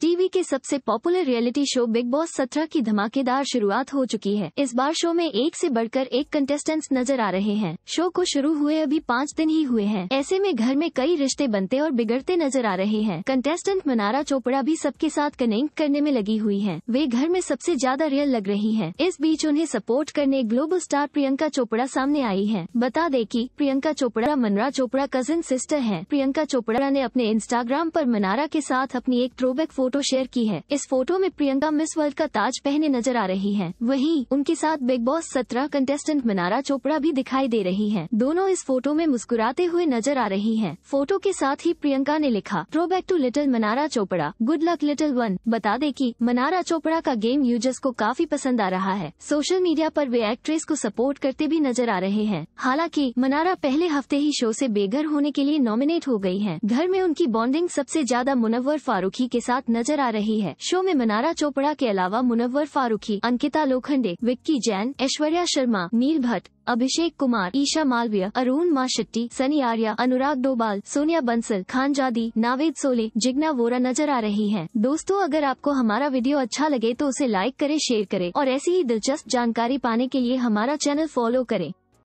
TV के सबसे popular reality show Bigg Boss सत्रह की धमाकेदार शुरुआत हो चुकी है इस बार शो में एक से बढ़कर एक कंटेस्टेंट्स नजर आ रहे हैं शो को शुरू हुए अभी पाँच दिन ही हुए हैं ऐसे में घर में कई रिश्ते बनते और बिगड़ते नजर आ रहे हैं कंटेस्टेंट मनारा चोपड़ा भी सबके साथ कनेक्ट करने में लगी हुई है वे घर में सबसे ज्यादा रियल लग रही है इस बीच उन्हें सपोर्ट करने ग्लोबल स्टार प्रियंका चोपड़ा सामने आई है बता दे की प्रियंका चोपड़ा मनरा चोपड़ा कजिन सिस्टर है प्रियंका चोपड़ा ने अपने इंस्टाग्राम आरोप मनारा के साथ अपनी एक थ्रोबैक फोटो फोटो शेयर की है इस फोटो में प्रियंका मिस वर्ल्ड का ताज पहने नजर आ रही है वहीं उनके साथ बिग बॉस सत्रह कंटेस्टेंट मिनारा चोपड़ा भी दिखाई दे रही है दोनों इस फोटो में मुस्कुराते हुए नजर आ रही है फोटो के साथ ही प्रियंका ने लिखा throwback to little Mannara Chopra good luck little one बता दे की मनारा चोपड़ा का गेम यूजर्स को काफी पसंद आ रहा है सोशल मीडिया पर वे एक्ट्रेस को सपोर्ट करते भी नजर आ रहे हैं हालांकि मनारा पहले हफ्ते ही शो से बेघर होने के लिए नॉमिनेट हो गई हैं। घर में उनकी बॉन्डिंग सबसे ज्यादा मुनवर फारूखी के साथ नजर आ रही है शो में मनारा चोपड़ा के अलावा मुनव्वर फारूकी अंकिता लोखंडे विक्की जैन ऐश्वर्या शर्मा नील भट्ट अभिषेक कुमार ईशा मालवीय अरुण माशेट्टी सनी आर्या अनुराग डोबाल सोनिया बंसल खान जादी नावेद सोले जिग्ना वोरा नजर आ रही हैं। दोस्तों अगर आपको हमारा वीडियो अच्छा लगे तो उसे लाइक करें शेयर करें और ऐसी ही दिलचस्प जानकारी पाने के लिए हमारा चैनल फॉलो करें